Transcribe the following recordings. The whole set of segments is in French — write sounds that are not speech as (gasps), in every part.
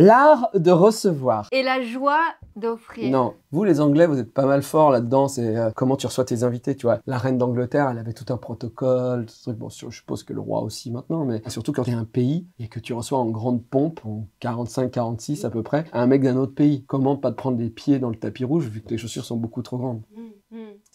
L'art de recevoir. Et la joie d'offrir. Non, vous les Anglais, vous êtes pas mal forts là-dedans. C'est euh, comment tu reçois tes invités, tu vois. La reine d'Angleterre, elle avait tout un protocole, ce truc. Bon, je suppose que le roi aussi maintenant, mais surtout quand tu es un pays et que tu reçois en grande pompe, en 45-46 à peu près, un mec d'un autre pays. Comment pas te prendre des pieds dans le tapis rouge vu que tes chaussures sont beaucoup trop grandes mm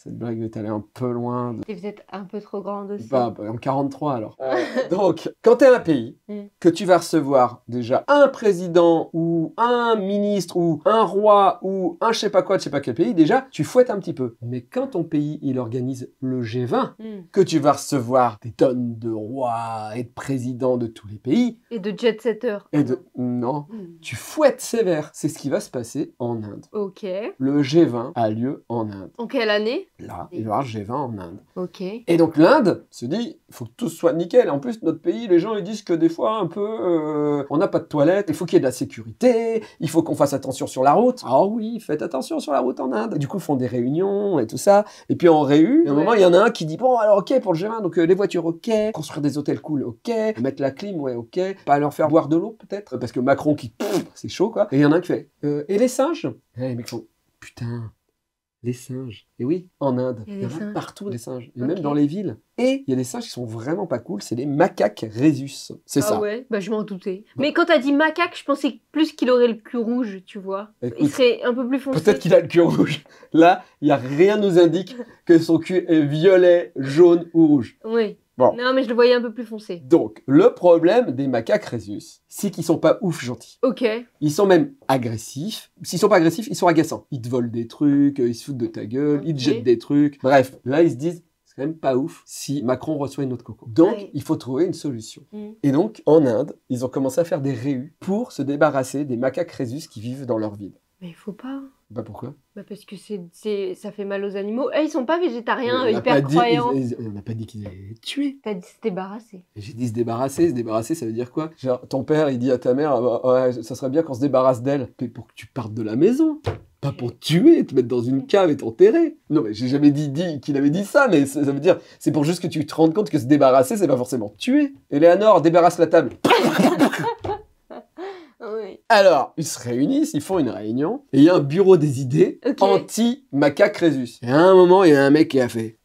cette blague est allée un peu loin. Et vous êtes un peu trop grande aussi. Bah, bah en 43 alors. Ah (laughs) donc, quand t'es un pays, mm. que tu vas recevoir déjà un président ou un ministre ou un roi ou un je sais pas quoi, je sais pas quel pays, déjà, tu fouettes un petit peu. Mais quand ton pays, il organise le G20, mm. que tu vas recevoir des tonnes de rois et de présidents de tous les pays. Et de jet-setters. Et de... Non, mm. tu fouettes sévère. C'est ce qui va se passer en Inde. Ok. Le G20 a lieu en Inde. En quelle année Là, il va y avoir G20 en Inde. Et donc l'Inde se dit, il faut que tout soit nickel. En plus, notre pays, les gens, ils disent que des fois, un peu, euh, on n'a pas de toilettes, il faut qu'il y ait de la sécurité, il faut qu'on fasse attention sur la route. Ah oui, faites attention sur la route en Inde. du coup, ils font des réunions et tout ça. Et puis en réu, un moment, il y en a un qui dit, bon, alors ok, pour le G20, donc euh, les voitures, ok, construire des hôtels cool, ok, mettre la clim, ouais, ok, pas leur faire boire de l'eau peut-être, parce que Macron qui, c'est chaud quoi. Et il y en a un qui fait, euh, et les singes Et eh, mais putain les singes. Et oui, en Inde, il y, a partout des singes, et même dans les villes. Et il y a des singes qui sont vraiment pas cool, c'est les macaques rhesus. C'est ah ça. Ah ouais, bah je m'en doutais. Bah. Mais quand t'as dit macaque, je pensais plus qu'il aurait le cul rouge, tu vois. il serait un peu plus foncé. Peut-être qu'il a le cul rouge. Là, il y a rien nous indique que son cul est violet, jaune ou rouge. Oui. Non, mais je le voyais un peu plus foncé. Donc, le problème des macaques Rhesus, c'est qu'ils sont pas ouf gentils. Ok. Ils sont même agressifs. S'ils sont pas agressifs, ils sont agaçants. Ils te volent des trucs, euh, ils se foutent de ta gueule, ils te jettent des trucs. Bref, là, ils se disent, c'est quand même pas ouf si Macron reçoit une autre coco. Donc, il faut trouver une solution. Mm. Et donc, en Inde, ils ont commencé à faire des réus pour se débarrasser des macaques Rhesus qui vivent dans leur ville. Mais il faut pas. Bah pourquoi bah Parce que c'est, ça fait mal aux animaux. Et eh, ils sont pas végétariens, hyper croyants. on n'a pas dit qu'ils allaient tuer. T'as dit se débarrasser. J'ai dit se débarrasser. Se débarrasser, ça veut dire quoi Genre, ton père, il dit à ta mère, ah bah, ouais, ça serait bien qu'on se débarrasse d'elle. Mais pour que tu partes de la maison pas pour tuer, te mettre dans une cave et t'enterrer. Non, mais j'ai jamais dit, dit qu'il avait dit ça, mais ça, veut dire, c'est pour juste que tu te rendes compte que se débarrasser, c'est pas forcément tuer. Eleanor, débarrasse la table. Alors, ils se réunissent, ils font une réunion, et il y a un bureau des idées anti-macaque Crésus. Et à un moment, il y a un mec qui a fait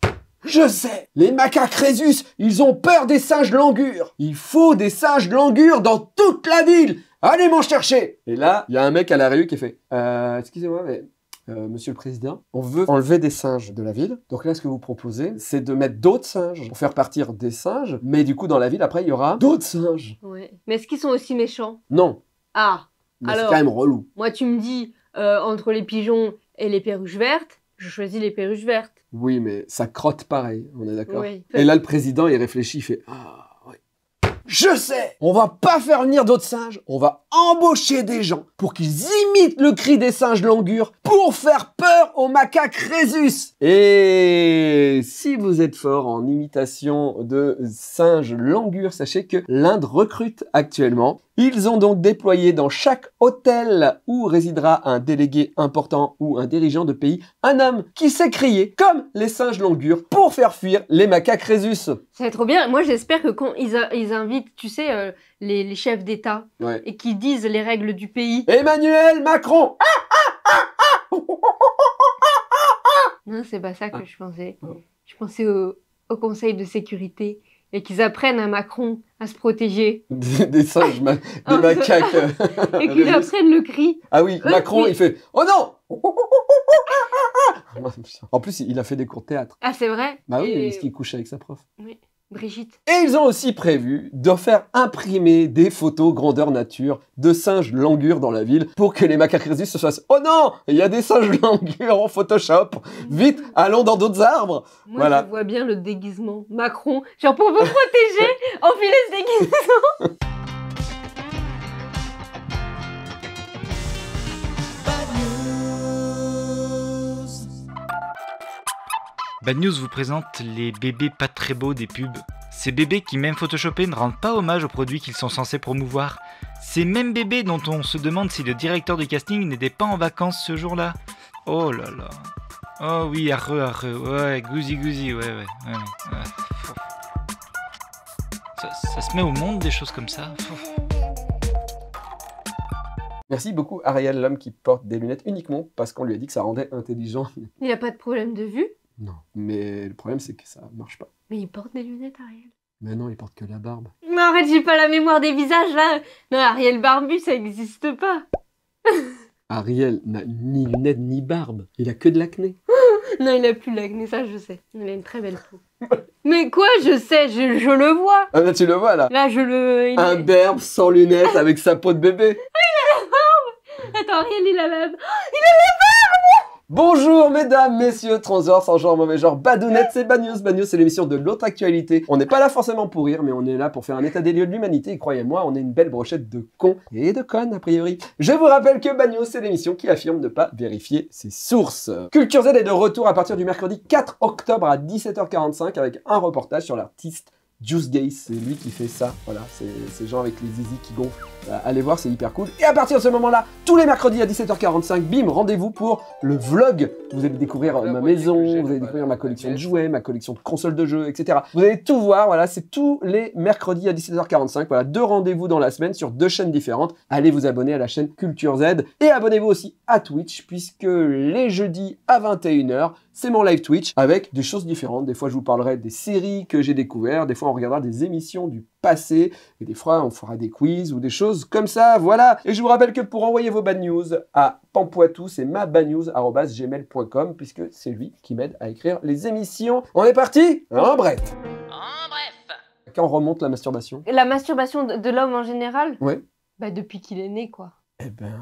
je sais Les macaques Crésus, ils ont peur des singes langures Il faut des singes langures dans toute la ville Allez m'en chercher Et là, il y a un mec à la rue qui fait euh, « Excusez-moi, mais euh, Monsieur le Président, on veut enlever des singes de la ville. Donc là, ce que vous proposez, c'est de mettre d'autres singes pour faire partir des singes. Mais du coup, dans la ville, après, il y aura d'autres singes. Ouais. Mais est-ce qu'ils sont aussi méchants Non. Ah, c'est quand même relou. Moi, tu me dis, euh, entre les pigeons et les perruches vertes, je choisis les perruches vertes. Oui, mais ça crotte pareil, on est d'accord Et là, le président, il réfléchit, il fait Ah, oui. Je sais On va pas faire venir d'autres singes, on va embaucher des gens pour qu'ils imitent le cri des singes langures pour faire peur au macaque Rhésus Et si vous êtes fort en imitation de singes langures, sachez que l'Inde recrute actuellement ils ont donc déployé dans chaque hôtel où résidera un délégué important ou un dirigeant de pays un homme qui s'est crié comme les singes longures pour faire fuir les macaques Résus. C'est trop bien. Moi, j'espère que quand ils, invitent, tu sais, euh, les, chefs d'État et qu'ils disent les règles du pays. Emmanuel Macron Non, c'est pas ça que ah. je pensais. Je pensais au, au Conseil de sécurité et qu'ils apprennent à Macron à se protéger. (laughs) Des, singes, des (laughs) macaques. Euh, et qu'ils apprennent le cri. Ah oui, Macron, il fait Oh non (laughs) En plus, il a fait des cours de théâtre. Ah, c'est vrai Bah oui, parce qu'il couche avec sa prof. Oui. Brigitte. Et ils ont aussi prévu de faire imprimer des photos grandeur nature de singes langures dans la ville pour que les macaques se fassent « Oh non Il y a des singes (laughs) langures en Photoshop Vite, allons dans d'autres arbres !» Moi, je vois bien le déguisement. Macron, genre pour vous protéger, enfilez (laughs) ce déguisement Bad News vous présente les bébés pas très beaux des pubs. Ces bébés qui, même photoshoppés ne rendent pas hommage aux produits qu'ils sont censés promouvoir. Ces mêmes bébés dont on se demande si le directeur du casting n'était pas en vacances ce jour-là. Oh là là. Oh oui, arreux, arre. Ouais, gousi gousi, ouais, ouais. ouais, Ça, se met au monde des choses comme ça. Merci beaucoup Ariel l'homme qui porte des lunettes uniquement parce qu'on lui a dit que ça rendait intelligent. Il a pas de problème de vue non. Mais le problème, c'est que ça marche pas. Mais il porte des lunettes, Ariel. Mais non, il porte que la barbe. Mais arrête, j'ai pas la mémoire des visages là. Non, Ariel barbu, ça existe pas. (laughs) Ariel n'a ni lunettes ni barbe. Il a que de l'acné. (laughs) non, il a plus l'acné, ça je sais. Il a une très belle peau. (laughs) Mais quoi, je sais, je, le vois. Ah là, tu le vois là. Là, je le. Un berbe sans lunettes avec sa peau de bébé. Ah, il a la barbe. Attends, Ariel, il a la. (gasps) il a la barbe. Bonjour mesdames, messieurs, transors, sans genre, mauvais genre, badounettes, c'est Bagnos. Bagnos, c'est l'émission de l'autre actualité. On n'est pas là forcément pour rire, mais on est là pour faire un état des lieux de l'humanité. Et croyez-moi, on est une belle brochette de cons et de connes, a priori. Je vous rappelle que Bagnos, c'est l'émission qui affirme ne pas vérifier ses sources. Culture Z est de retour à partir du mercredi 4 octobre à 17h45 avec un reportage sur l'artiste Juice Gaze, c'est lui qui fait ça, voilà, c'est ces gens avec les zizi qui gonflent. Euh, allez voir, c'est hyper cool. Et à partir de ce moment-là, tous les mercredis à 17h45, bim, rendez-vous pour le vlog. Vous allez découvrir ma maison, vous allez découvrir ma collection de jouets, ma collection de consoles de jeux, etc. Vous allez tout voir, voilà, c'est tous les mercredis à 17h45, voilà, deux rendez-vous dans la semaine sur deux chaînes différentes. Allez vous abonner à la chaîne Culture Z et abonnez-vous aussi à Twitch puisque les jeudis à 21h, c'est mon live Twitch avec des choses différentes. Des fois, je vous parlerai des séries que j'ai découvertes, des fois, on regardera des émissions du passé, et des fois, on fera des quiz ou des choses comme ça, voilà. Et je vous rappelle que pour envoyer vos bad news à Pampoitou, c'est mabadnews.com puisque c'est lui qui m'aide à écrire les émissions. On est parti En bref En bref Quand remonte la masturbation La masturbation de, l'homme en général Oui. Bah, depuis qu'il est né, quoi. Eh ben,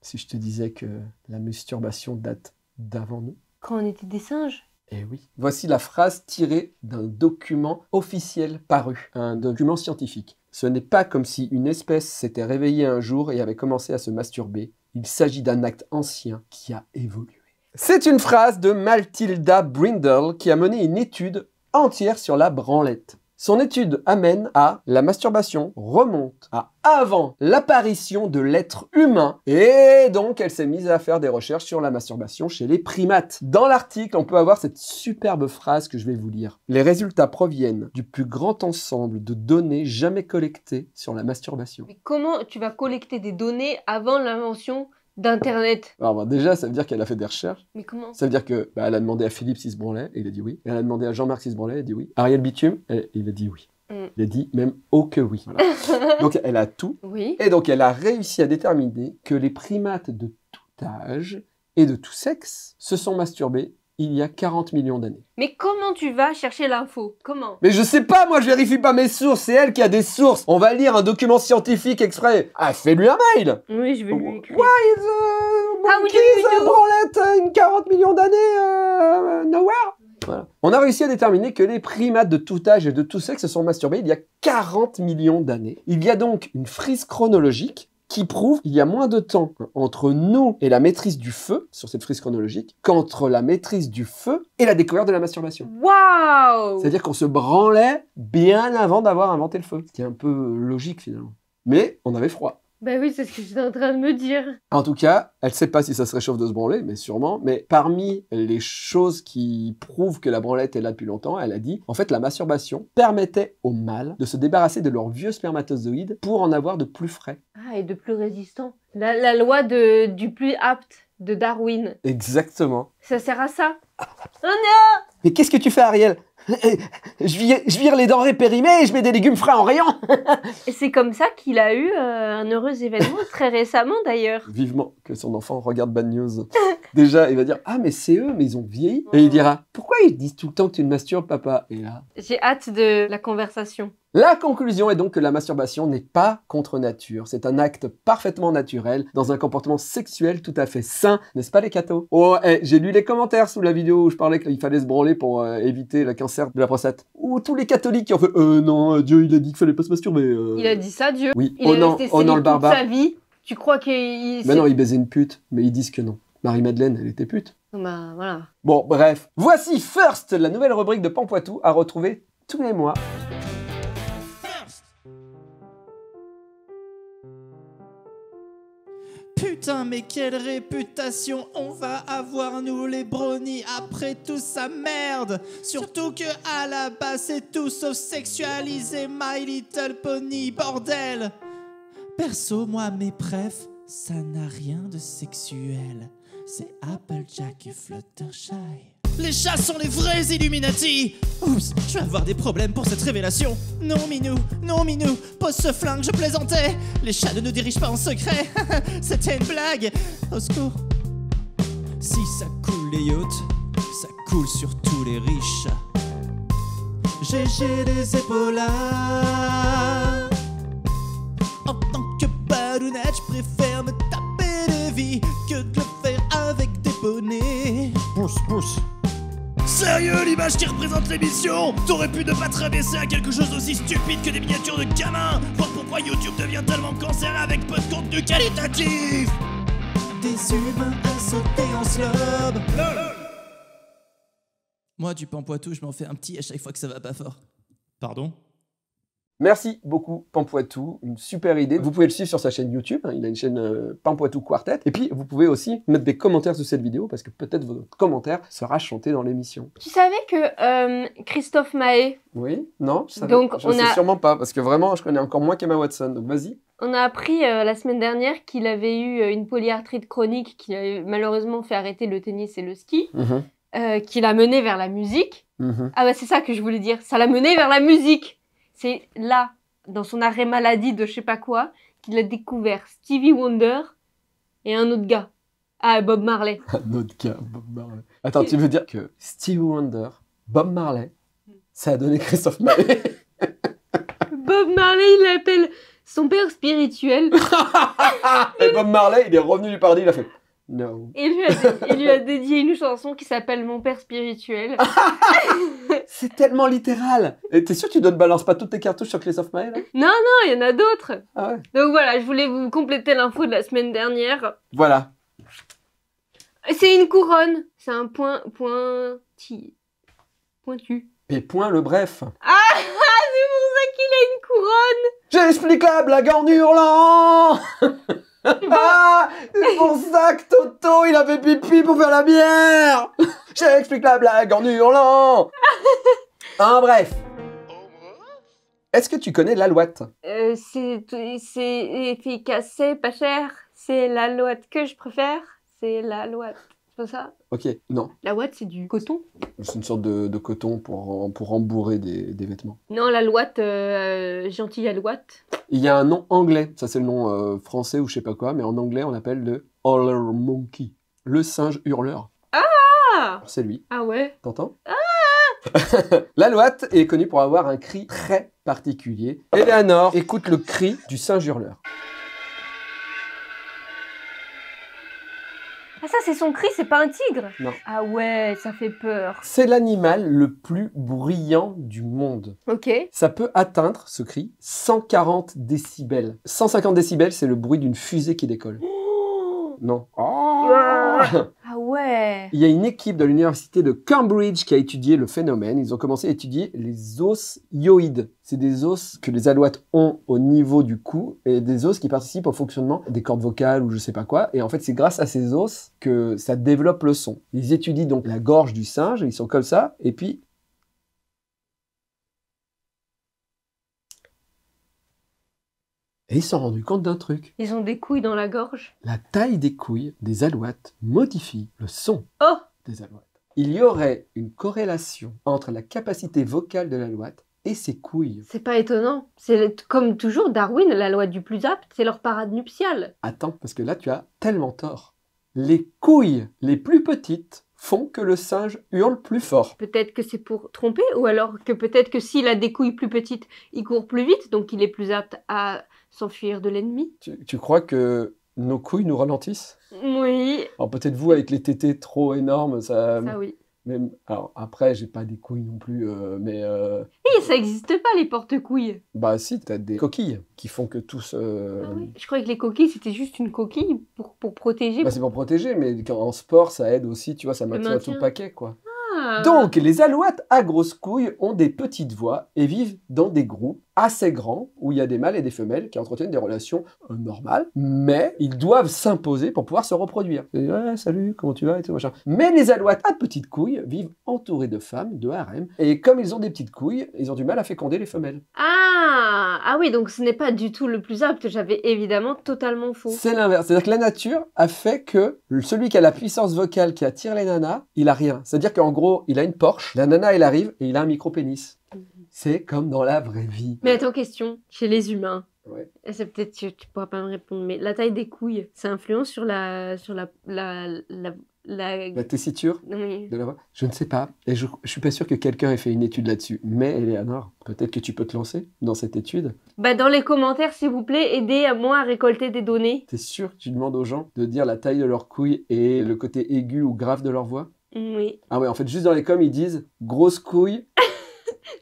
si je te disais que la masturbation date d'avant nous on était des singes. Eh oui. Voici la phrase tirée d'un document officiel paru, un document scientifique. Ce n'est pas comme si une espèce s'était réveillée un jour et avait commencé à se masturber. Il s'agit d'un acte ancien qui a évolué. C'est une phrase de Maltilda Brindle qui a mené une étude entière sur la branlette. Son étude amène à la masturbation remonte à avant l'apparition de l'être humain et donc elle s'est mise à faire des recherches sur la masturbation chez les primates. Dans l'article, on peut avoir cette superbe phrase que je vais vous lire. Les résultats proviennent du plus grand ensemble de données jamais collectées sur la masturbation. Mais comment tu vas collecter des données avant l'invention D'internet. Alors, bah, déjà, ça veut dire qu'elle a fait des recherches. Mais comment Ça veut dire que bah, elle a demandé à Philippe s'il et il a dit oui. Elle a demandé à Jean-Marc s'il et il a dit oui. Ariel Bitume, il a dit oui. Mm. Il a dit même oh que oui. (laughs) donc elle a tout. Oui. Et donc elle a réussi à déterminer que les primates de tout âge et de tout sexe se sont masturbés il y a 40 millions d'années. Mais comment tu vas chercher l'info Comment Mais je sais pas, moi je vérifie pas mes sources, c'est elle qui a des sources. On va lire un document scientifique exprès. Ah, fais-lui un mail Oui, je vais lui écrire. Why is monkeys ah, oui, 40 millions d'années euh, nowhere On a réussi à déterminer que les primates de tout âge et de tout sexe se sont masturbés il y a 40 millions d'années. Il y a donc une frise chronologique qui prouve qu'il y a moins de temps entre nous et la maîtrise du feu, sur cette frise chronologique, qu'entre la maîtrise du feu et la découverte de la masturbation. Waouh C'est-à-dire qu'on se branlait bien avant d'avoir inventé le feu, ce qui est un peu logique finalement. Mais on avait froid. Ben oui, c'est ce que j'étais en train de me dire. En tout cas, elle sait pas si ça se réchauffe de se branler, mais sûrement. Mais parmi les choses qui prouvent que la branlette est là depuis longtemps, elle a dit en fait, la masturbation permettait aux mâles de se débarrasser de leurs vieux spermatozoïdes pour en avoir de plus frais. Ah, et de plus résistant. La, loi du plus apte de Darwin. Exactement. Ça sert à ça. Ah. Oh non Mais qu'est-ce que tu fais, Ariel je vire, les denrées périmées et je mets des légumes frais en rayon. c'est comme ça qu'il a eu euh, un heureux événement (laughs) très récemment d'ailleurs. Vivement que son enfant regarde Bad News. Déjà, il va dire Ah, mais c'est eux, mais ils ont vieilli. Et il dira Pourquoi ils disent tout le temps que tu me masturbes, papa Et là. J'ai hâte de la conversation. La conclusion est donc que la masturbation n'est pas contre nature. C'est un acte parfaitement naturel dans un comportement sexuel tout à fait sain, n'est-ce pas les cathos Oh, eh, j'ai lu les commentaires sous la vidéo où je parlais qu'il fallait se branler pour euh, éviter le cancer de la prostate. Ou tous les catholiques qui ont fait Euh non, euh, Dieu il a dit qu'il fallait pas se masturber. Euh. Il a dit ça, Dieu Oui, il oh non, oh le barbare. sa vie. Tu crois qu'il. Mais non, il baisait une pute, mais ils disent que non. Marie-Madeleine, elle était pute. Bah voilà. Bon, bref. Voici First, la nouvelle rubrique de Pampoitou à retrouver tous les mois. mais quelle réputation on va avoir, nous les bronies, après tout ça merde. Surtout que à la base, c'est tout sauf sexualisé, My Little Pony, bordel. Perso, moi, mes prefs, ça n'a rien de sexuel. C'est Applejack et Fluttershy. Les chats sont les vrais Illuminati Oups, je vais avoir des problèmes pour cette révélation Non Minou, non Minou, pose ce flingue, je plaisantais Les chats ne nous dirigent pas en secret (laughs) C'était une blague Au secours Si ça coule les yachts, ça coule sur tous les riches GG des épaules En tant que badounette, je préfère me taper de vies Que de le faire avec des bonnets Pousse, pousse Sérieux, l'image qui représente l'émission T'aurais pu ne pas te rabaisser à quelque chose d'aussi stupide que des miniatures de gamins Voir pourquoi YouTube devient tellement cancer avec peu de contenu qualitatif Des humains sauter en slob Moi, du pampoitou, je m'en fais un petit à chaque fois que ça va pas fort. Pardon Merci beaucoup Pampoitou, une super idée. Vous pouvez le suivre sur sa chaîne YouTube, hein. il a une chaîne euh, Pampoitou Quartet. Et puis vous pouvez aussi mettre des commentaires sous cette vidéo parce que peut-être votre commentaire sera chanté dans l'émission. Tu savais que euh, Christophe Mahé Oui, non, je savais, Donc, je on sais sûrement pas parce que vraiment je connais encore moins qu'Emma Watson, donc vas-y. On a appris euh, la semaine dernière qu'il avait eu une polyarthrite chronique qui a malheureusement fait arrêter le tennis et le ski, mhm. qui l'a mené vers la musique. Mhm. Ah bah c'est ça que je voulais dire, ça l'a mené vers la musique c'est là, dans son arrêt maladie de je sais pas quoi, qu'il a découvert Stevie Wonder et un autre gars. Ah, Bob Marley. (laughs) un autre gars, Bob Marley. Attends, tu veux dire que Stevie Wonder, Bob Marley, ça a donné Christophe Marley (laughs) Bob Marley, il l'appelle son père spirituel. (laughs) et Bob Marley, il est revenu du paradis, il a fait No. Et il lui a dédié une chanson qui s'appelle Mon père spirituel. C'est tellement littéral. Et t'es sûr que tu ne balances pas toutes tes cartouches sur Chris of Mail hein Non, non, il y en a d'autres. Ah ouais. Donc voilà, je voulais vous compléter l'info de la semaine dernière. Voilà. C'est une couronne. C'est un point pointi. Pointu. point le bref. Ah, ah (laughs) c'est pour ça qu'il a une couronne. J'explique la blague en hurlant. (laughs) ah, c'est pour ça que Toto, il avait pipi pour faire la bière. (laughs) J'explique la blague en hurlant. (laughs) en bref. Est-ce que tu connais l'alouette euh, C'est efficace, c'est pas cher. C'est l'alouette que je préfère. C'est l'alouette. C'est ça Ok, non. L'alouette, c'est du coton C'est une sorte de, coton pour, pour des, vêtements. Non, l'alouette, euh, gentille alouette. Il y a un nom anglais. Ça, c'est le nom euh, français ou je sais pas quoi. Mais en anglais, on l'appelle le Holler Monkey. Le singe hurleur. Ah C'est lui. Ah ouais T'entends Ah L'alouette (laughs) est connue pour avoir un cri très particulier. Eleanor écoute le cri du singe hurleur. Ah ça c'est son cri, c'est pas un tigre Non. Ah ouais, ça fait peur. C'est l'animal le plus bruyant du monde. Ok. Ça peut atteindre, ce cri, 140 décibels. 150 décibels, c'est le bruit d'une fusée qui décolle. Oh non. (laughs) Ah il y a une équipe de l'université de Cambridge qui a étudié le phénomène. Ils ont commencé à étudier les os yoïdes. C'est des os que les alouettes ont au niveau du cou et des os qui participent au fonctionnement des cordes vocales ou je sais pas quoi. Et en fait, c'est grâce à ces os que ça développe le son. Ils étudient donc la gorge du singe, ils sont comme ça, et puis Et ils se sont rendus compte d'un truc. Ils ont des couilles dans la gorge La taille des couilles des alouettes modifie le son oh! des alouettes. Il y aurait une corrélation entre la capacité vocale de l'alouette et ses couilles. C'est pas étonnant. C'est comme toujours Darwin, la loi du plus apte, c'est leur parade nuptiale. Attends, parce que là tu as tellement tort. Les couilles les plus petites font que le singe hurle plus fort. Peut-être que c'est pour tromper, ou alors que peut-être que s'il a des couilles plus petites, il court plus vite, donc il est plus apte à s'enfuir de l'ennemi. Tu, crois que nos couilles nous ralentissent Oui. Alors peut-être vous avec les tétés trop énormes, ça. Ça oui. Mais alors après, j'ai pas des couilles non plus, euh, mais. Et euh, eh, ça n'existe pas les porte-couilles. Bah si, t'as des coquilles qui font que tous. Euh, ah Je croyais que les coquilles c'était juste une coquille pour, protéger. Bah c'est pour protéger, mais en sport ça aide aussi, tu vois, ça maintient tout le paquet quoi. Ah. Donc les alouettes à grosses couilles ont des petites voix et vivent dans des groupes assez grands, où il y a des mâles et des femelles qui entretiennent des relations euh, normales, mais ils doivent s'imposer pour pouvoir se reproduire. salut, comment tu vas Mais les alouettes à petites couilles vivent entourés de femmes, de harems, et comme ils ont des petites couilles, ils ont du mal à féconder les femelles. Ah, ah oui, donc ce n'est pas du tout le plus apte. J'avais évidemment totalement faux. C'est l'inverse. C'est-à-dire que la nature a fait que celui qui a la puissance vocale qui attire les nanas, il a rien. C'est-à-dire qu'en gros, il a une Porsche, la nana elle arrive et il a un micro pénis. Mm c'est comme dans la vraie vie. Mais attends, question, chez les humains. Ouais. Eh, c'est peut-être tu, ne pourras pas me répondre, mais la taille des couilles, ça influence sur la sur la la, tessiture de la voix. Je ne sais pas, et je, ne suis pas sûr que quelqu'un ait fait une étude là-dessus. Mais Eleanor, peut-être que tu peux te lancer dans cette étude. Bah dans les commentaires, s'il vous plaît, aidez moi à récolter des données. T'es sûr que tu demandes aux gens de dire la taille de leurs couilles et le côté aigu ou grave de leur voix Oui. Ah ouais, en fait, juste dans les coms, ils disent grosse couille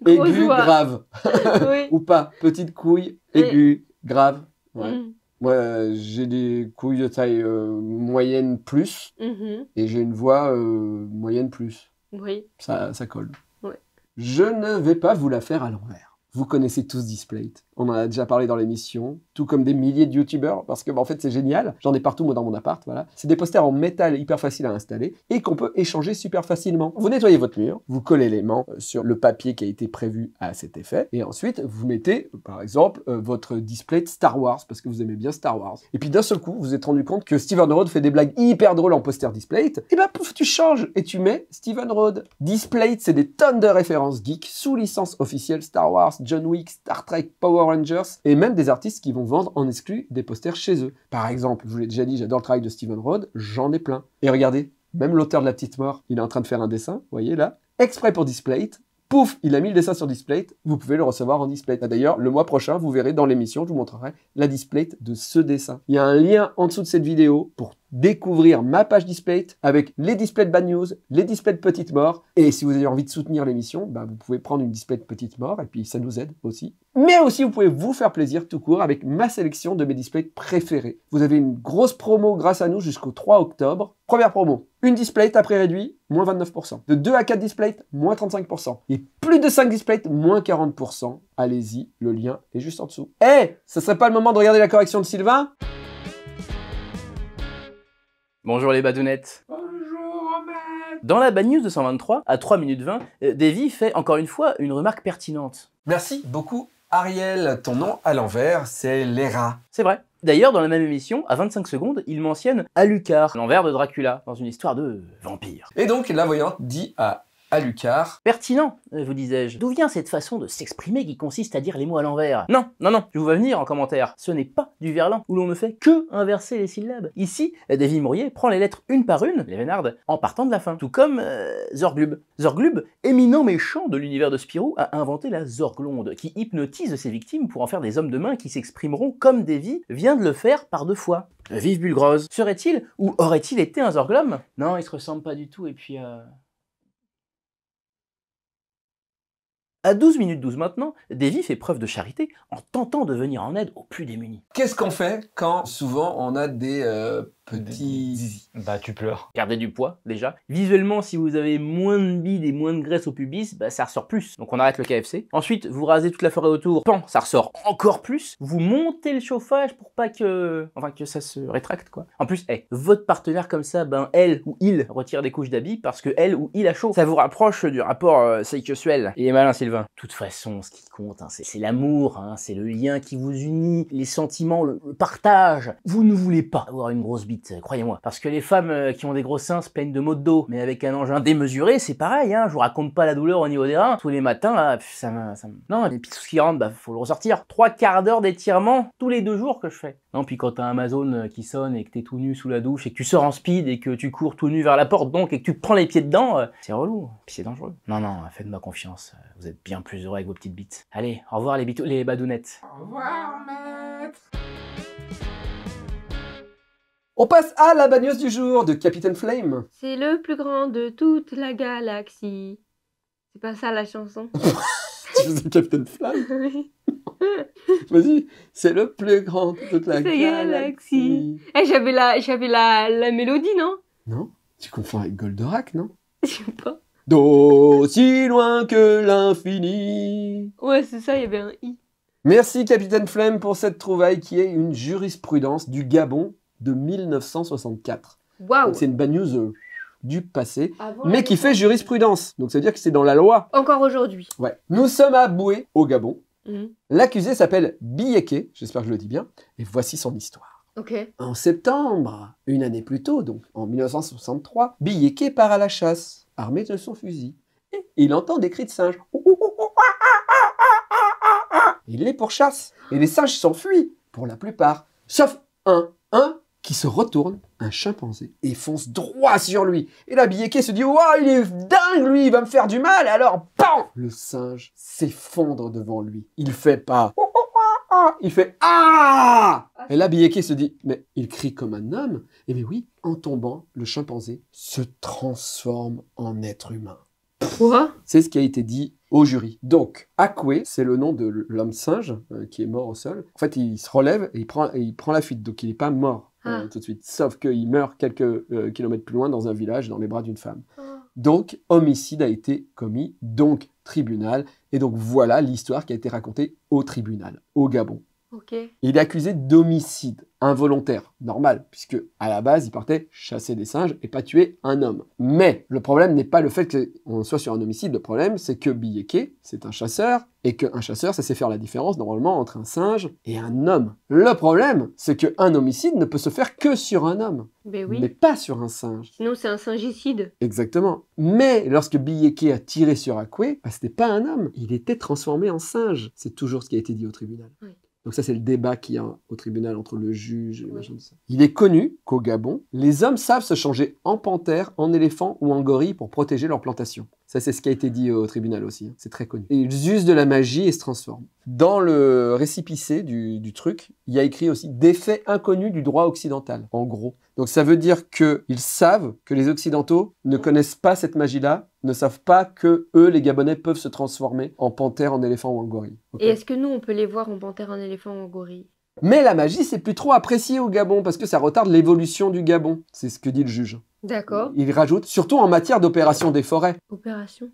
aiguë, grave. (laughs) Ou pas, petite couille, aiguë, grave. Mm. Moi, j'ai des couilles de taille euh, moyenne plus mm-hmm. et j'ai une voix euh, moyenne plus. Oui. Ça, ça colle. Je ne vais pas vous la faire à l'envers. Vous connaissez tous Displate. On en a déjà parlé dans l'émission, tout comme des milliers de youtubeurs, parce que bah, en fait c'est génial. J'en ai partout moi dans mon appart, voilà. C'est des posters en métal hyper faciles à installer et qu'on peut échanger super facilement. Vous nettoyez votre mur, vous collez l'élément euh, sur le papier qui a été prévu à cet effet, et ensuite vous mettez par exemple euh, votre display Star Wars parce que vous aimez bien Star Wars. Et puis d'un seul coup, vous êtes rendu compte que Steven Rhodes fait des blagues hyper drôles en poster Displate, Et bah pouf, tu changes et tu mets Steven Rhodes. Displate, c'est des tonnes de références geek sous licence officielle Star Wars John Wick, Star Trek, Power Rangers, et même des artistes qui vont vendre en exclu des posters chez eux. Par exemple, je vous l'ai déjà dit, j'adore le travail de Steven Rhodes, j'en ai plein. Et regardez, même l'auteur de La Petite Mort, il est en train de faire un dessin, vous voyez là, exprès pour display pouf, il a mis le dessin sur display vous pouvez le recevoir en display ah, D'ailleurs, le mois prochain, vous verrez dans l'émission, je vous montrerai la display de ce dessin. Il y a un lien en dessous de cette vidéo pour découvrir ma page Display avec les displays de bad news, les displays de petite mort. Et si vous avez envie de soutenir l'émission, bah, vous pouvez prendre une display de petite mort et puis ça nous aide aussi. Mais aussi, vous pouvez vous faire plaisir tout court avec ma sélection de mes displays préférés. Vous avez une grosse promo grâce à nous jusqu'au 3 octobre. Première promo, une display à prix réduit, moins 29%. De 2 à 4 displays, moins 35%. Et plus de 5 displays, moins 40%. Allez-y, le lien est juste en dessous. Eh, hey, ça serait pas le moment de regarder la correction de Sylvain Bonjour les badounettes Bonjour Ahmed Dans la Bad News 223, à 3 minutes 20, euh, Davy fait encore une fois une remarque pertinente. Merci beaucoup Ariel, ton nom à l'envers, c'est Lera. C'est vrai. D'ailleurs, dans la même émission, à 25 secondes, il mentionne Alucard, l'envers de Dracula, dans une histoire de vampire. Et donc, la voyante dit à Pertinent, euh, vous disais-je. D'où vient cette façon de s'exprimer qui consiste à dire les mots à l'envers Non, non, non, je vous vais venir en commentaire. Ce n'est pas du verlan où l'on ne fait que inverser les syllabes. Ici, David Mourier prend les lettres une par une, les Vénardes, en partant de la fin. Tout comme euh, Zorglub. Zorglub, éminent méchant de l'univers de Spirou, a inventé la Zorglonde, qui hypnotise ses victimes pour en faire des hommes de main qui s'exprimeront comme Davy vient de le faire par deux fois. Vive Bulgrose Serait-il ou aurait-il été un Zorglum Non, il se ressemble pas du tout, et puis... Euh, À 12 minutes 12 maintenant, Davy fait preuve de charité en tentant de venir en aide aux plus démunis. Qu'est-ce qu'on fait quand souvent on a des euh, petit zizi. Bah tu pleures. Gardez du poids déjà. Visuellement, si vous avez moins de bide et moins de graisse au pubis, bah ça ressort plus. Donc on arrête le KFC. Ensuite, vous rasez toute la forêt autour, pan, ça ressort encore plus. Vous montez le chauffage pour pas que, enfin que ça se rétracte quoi. En plus, hey, votre partenaire comme ça, ben elle ou il retire des couches d'habits parce que elle ou il a chaud. Ça vous rapproche du rapport euh, Il est malin Sylvain. De toute façon, ce qui compte, hein, c'est l'amour, hein, c'est le lien qui vous unit, les sentiments, le, partage. Vous ne voulez pas avoir une grosse bide euh, croyez-moi. Parce que les femmes euh, qui ont des gros seins se plaignent de maux de dos, mais avec un engin démesuré, c'est pareil, hein. je vous raconte pas la douleur au niveau des reins. Tous les matins, ça Non, et puis tout ce qui rentre, bah faut le ressortir. Trois quarts d'heure d'étirement tous les deux jours que je fais. Non, puis quand t'as Amazon euh, qui sonne et que t'es tout nu sous la douche et que tu sors en speed et que tu cours tout nu vers la porte donc et que tu prends les pieds dedans, c'est relou, puis c'est dangereux. Non, non, faites-moi confiance, vous êtes bien plus heureux avec vos petites bites. Allez, au revoir les, les badounettes. Au revoir maître on passe à la bagnose du jour de Capitaine Flame. C'est le plus grand de toute la galaxie. C'est pas ça la chanson. (laughs) tu faisais Capitaine Flame (laughs) (laughs) Vas-y, c'est le plus grand de toute la galaxie. Eh, j'avais la, j'avais la, mélodie, non Non Tu confonds avec Goldorak, non Je sais pas. D'aussi loin que l'infini. Ouais, c'est ça, il y avait un i. Merci Capitaine Flame pour cette trouvaille qui est une jurisprudence du Gabon de 1964. Waouh C'est une bad news euh, du passé, mais qui fait jurisprudence. Donc ça veut dire que c'est dans la loi. Encore aujourd'hui. Ouais. Nous sommes à Boué, au Gabon. Mhm. L'accusé s'appelle Biyeke, j'espère que je le dis bien, et voici son histoire. Ok. En septembre, une année plus tôt, donc en 1963, Biyeke part à la chasse, armé de son fusil. Et il entend des cris de singes. Il les pourchasse et les singes s'enfuient, pour la plupart, sauf un. Un qui se retourne, un chimpanzé, et fonce droit sur lui. Et la billetée se dit Waouh, il est dingue lui, il va me faire du mal Alors, bam Le singe s'effondre devant lui. Il fait pas oh, oh, oh, il fait Ah Et là, se dit Mais il crie comme un homme. Et mais oui, en tombant, le chimpanzé se transforme en être humain. Quoi C'est ce qui a été dit au jury. Donc, Akwe, c'est le nom de l'homme singe euh, qui est mort au sol. En fait, il se relève et il prend, et il prend la fuite. Donc, il n'est pas mort. Euh, ah. tout de suite. Sauf qu'il meurt quelques euh, kilomètres plus loin dans un village dans les bras d'une femme. Ah. Donc, homicide a été commis, donc tribunal. Et donc, voilà l'histoire qui a été racontée au tribunal, au Gabon. Il est accusé d'homicide involontaire, normal, puisque à la base, il partait chasser des singes et pas tuer un homme. Mais le problème n'est pas le fait qu'on soit sur un homicide, le problème c'est que Biyeke, c'est un chasseur, et qu'un chasseur, ça sait faire la différence normalement entre un singe et un homme. Le problème, c'est qu'un homicide ne peut se faire que sur un homme, mais, ben oui. mais pas sur un singe. Sinon, c'est un singicide. Exactement. Mais lorsque Biyeke a tiré sur Akwe, bah, ce n'était pas un homme, il était transformé en singe. C'est toujours ce qui a été dit au tribunal. Oui. Donc ça, c'est le débat qu'il y a au tribunal entre le juge et le machin de ça. Il est connu qu'au Gabon, les hommes savent se changer en panthère, en éléphant ou en gorille pour protéger leur plantation. Ça, c'est ce qui a été dit au tribunal aussi. Hein. C'est très connu. ils usent de la magie et se transforment. Dans le récipicé du, truc, il y a écrit aussi des faits inconnus du droit occidental, en gros. Donc ça veut dire qu'ils savent que les Occidentaux ne connaissent pas cette magie-là, ne savent pas que eux, les Gabonais, peuvent se transformer en panthère, en éléphant ou en gorille. Et est-ce que nous, on peut les voir en panthère, en éléphant ou en gorille mais la magie, c'est plus trop apprécié au Gabon parce que ça retarde l'évolution du Gabon. C'est ce que dit le juge. D'accord. Il rajoute, surtout en matière d'opération des forêts. Opération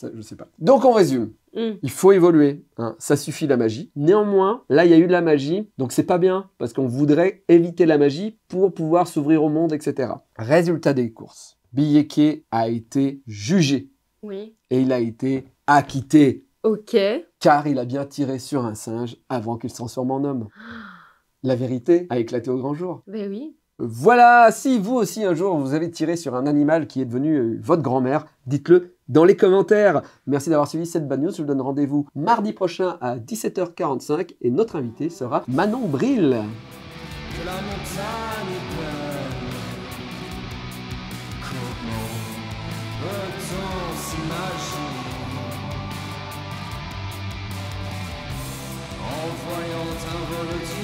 Je sais pas. Donc on résume. Hmm. Il faut évoluer. Hein. Ça suffit la magie. Néanmoins, là, il y a eu de la magie, donc c'est pas bien parce qu'on voudrait éviter la magie pour pouvoir s'ouvrir au monde, etc. Résultat des courses. Biyeke a été jugé. Oui. Et il a été acquitté. Ok. Car il a bien tiré sur un singe avant qu'il se transforme en homme. (gasps) La vérité a éclaté au grand jour. Ben oui. Voilà, si vous aussi un jour vous avez tiré sur un animal qui est devenu euh, votre grand-mère, dites-le dans les commentaires. Merci d'avoir suivi cette bad news. Je vous donne rendez-vous mardi prochain à 17h45 et notre invité sera Manon Bril. I'll fly all the